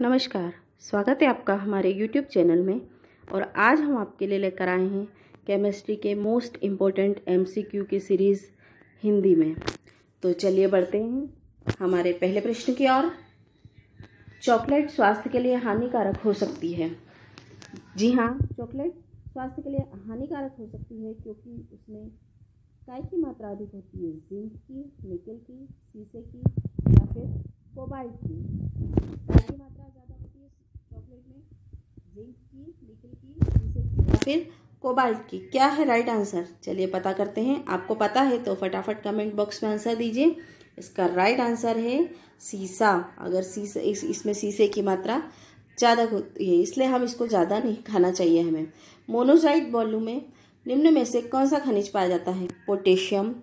नमस्कार स्वागत है आपका हमारे YouTube चैनल में और आज हम आपके लिए लेकर आए हैं केमिस्ट्री के मोस्ट इम्पोर्टेंट एम की सीरीज़ हिंदी में तो चलिए बढ़ते हैं हमारे पहले प्रश्न की ओर चॉकलेट स्वास्थ्य के लिए हानिकारक हो सकती है जी हाँ चॉकलेट स्वास्थ्य के लिए हानिकारक हो सकती है क्योंकि उसमें काय की मात्रा अधिक होती है जिंक की निकल की शीशे की या फिर कोबाल्ट की या फिर कोबाल्ट की क्या है राइट आंसर चलिए पता करते हैं आपको पता है तो फटाफट कमेंट बॉक्स में आंसर दीजिए इसका राइट आंसर है सीसा अगर सीसा इस, इसमें शीशे की मात्रा ज़्यादा होती है इसलिए हम इसको ज़्यादा नहीं खाना चाहिए हमें मोनोसाइड बॉलू में निम्न में से कौन सा खनिज पाया जाता है पोटेशियम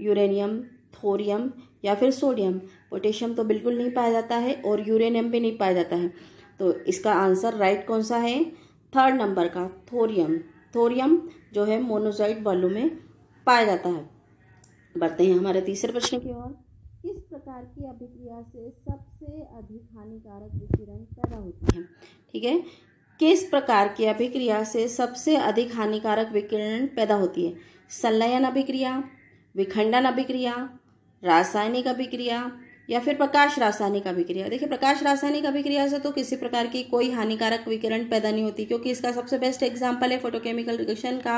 यूरेनियम थोरियम या फिर सोडियम पोटेशियम तो बिल्कुल नहीं पाया जाता है और यूरेनियम भी नहीं पाया जाता है तो इसका आंसर राइट कौन सा है थर्ड नंबर का थोरियम थोरियम जो है मोनोसाइड बालू में पाया जाता है बढ़ते हैं हमारे तीसरे प्रश्न की ओर किस प्रकार की अभिक्रिया से सबसे अधिक हानिकारक विकिरण पैदा होती है ठीक है किस प्रकार की अभिक्रिया से सबसे अधिक हानिकारक विकिरण पैदा होती है संलयन अभिक्रिया विखंडन अभिक्रिया रासायनिक अभिक्रिया या फिर प्रकाश रासायनिक अभिक्रिया देखिए प्रकाश रासायनिक अभिक्रिया से तो किसी प्रकार की कोई हानिकारक विकिरण पैदा नहीं होती क्योंकि इसका सबसे बेस्ट एग्जाम्पल है फोटोकेमिकल रिएक्शन का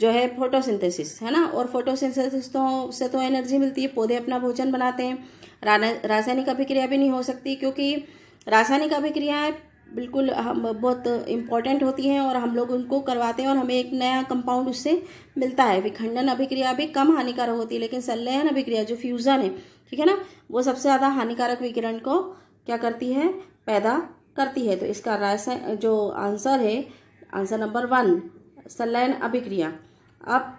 जो है फोटोसिंथेसिस है ना और फोटोसिंथेसिस तो से तो एनर्जी मिलती है पौधे अपना भोजन बनाते हैं रासायनिक अभिक्रिया भी नहीं हो सकती क्योंकि रासायनिक अभिक्रियाएं बिल्कुल हम बहुत इम्पॉर्टेंट होती हैं और हम लोग उनको करवाते हैं और हमें एक नया कंपाउंड उससे मिलता है विखंडन अभिक्रिया भी कम हानिकारक होती है लेकिन संलयन अभिक्रिया जो फ्यूज़न है ठीक है ना वो सबसे ज़्यादा हानिकारक विकिरण को क्या करती है पैदा करती है तो इसका रासायन जो आंसर है आंसर नंबर वन संलयन अभिक्रिया अब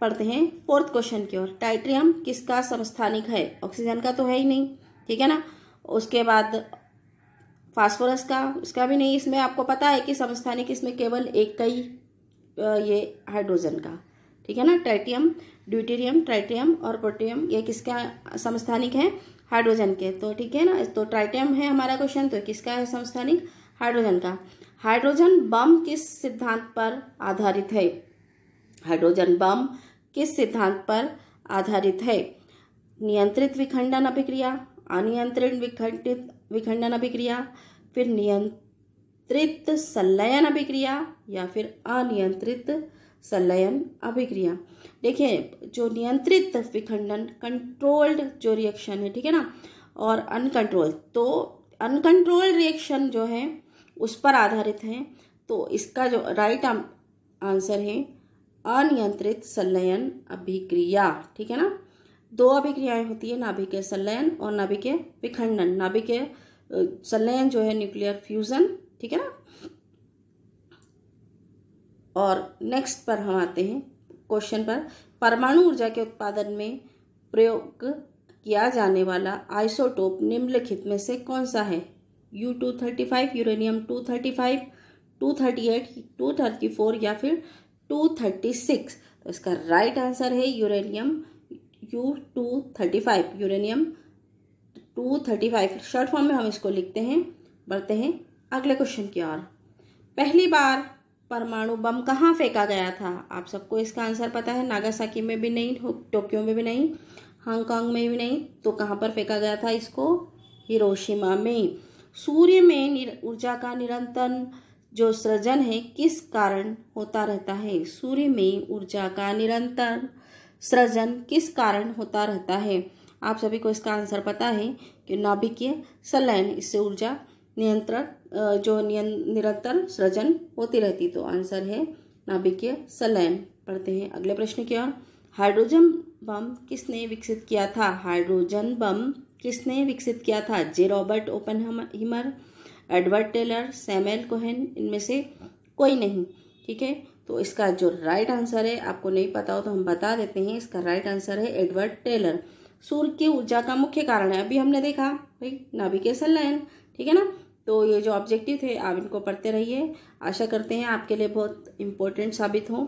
पढ़ते हैं फोर्थ क्वेश्चन की ओर टाइट्रियम किसका समस्थानिक है ऑक्सीजन का तो है ही नहीं ठीक है ना उसके बाद फास्फोरस का उसका भी नहीं इसमें आपको पता है कि समस्थानिक इसमें केवल एक का ही ये हाइड्रोजन का ठीक है ना ट्राइटियम ड्यूटेरियम ट्राइटियम और पोटियम ये किसका समस्थानिक है हाइड्रोजन के तो ठीक है ना तो ट्राइटियम है हमारा क्वेश्चन तो किसका है समस्थानिक हाइड्रोजन का हाइड्रोजन बम किस सिद्धांत पर आधारित है हाइड्रोजन बम किस सिद्धांत पर आधारित है नियंत्रित विखंडन अभिक्रिया अनियंत्रित विखंडित विखंडन अभिक्रिया फिर नियंत्रित संलयन अभिक्रिया या फिर अनियंत्रित संलयन अभिक्रिया देखिए जो नियंत्रित विखंडन कंट्रोल्ड जो रिएक्शन है ठीक है ना और अनकंट्रोल तो अनकंट्रोल रिएक्शन जो है उस पर आधारित है तो इसका जो राइट आंसर है अनियंत्रित संलयन अभिक्रिया ठीक है ना दो अभिक्रियाएं होती है नाभिक के संलयन और नाभिक के विखंडन नाभिक के संलयन जो है न्यूक्लियर फ्यूजन ठीक है ना और नेक्स्ट पर हम आते हैं क्वेश्चन पर परमाणु ऊर्जा के उत्पादन में प्रयोग किया जाने वाला आइसोटोप निम्नलिखित में से कौन सा है U two thirty five uranium two thirty five two thirty eight two thirty four या फिर टू थर्टी सिक्स तो इसका राइट आंसर है uranium U two thirty five uranium two thirty five short form में हम इसको लिखते हैं बढ़ते हैं अगले क्वेश्चन की ओर पहली बार परमाणु बम कहाँ फेंका गया था आप सबको इसका आंसर पता है नागासाकी में भी नहीं टोक्यो में भी नहीं हांगकांग में भी नहीं तो कहाँ पर फेंका गया था इसको हिरोशिमा में सूर्य में ऊर्जा का निरंतर जो सृजन है किस कारण होता रहता है सूर्य में ऊर्जा का निरंतर सृजन किस कारण होता रहता है आप सभी को इसका आंसर पता है कि नाभिकीय सलयन इससे ऊर्जा नियंत्रण जो निरंतर सृजन होती रहती तो आंसर है नाभिकीय सलयन पढ़ते हैं अगले प्रश्न की ओर हाइड्रोजन बम किसने विकसित किया था हाइड्रोजन बम किसने विकसित किया था J Robert Oppenheimer Edward Teller Samuel Cohen इनमें से कोई नहीं ठीक है तो इसका जो राइट आंसर है आपको नहीं पता हो तो हम बता देते हैं इसका राइट आंसर है एडवर्ड टेलर सूर्य की ऊर्जा का मुख्य कारण है अभी हमने देखा भाई नाविकेशन लाइन ठीक है ना तो ये जो ऑब्जेक्टिव थे आप इनको पढ़ते रहिए आशा करते हैं आपके लिए बहुत इम्पोर्टेंट साबित हो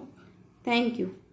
थैंक यू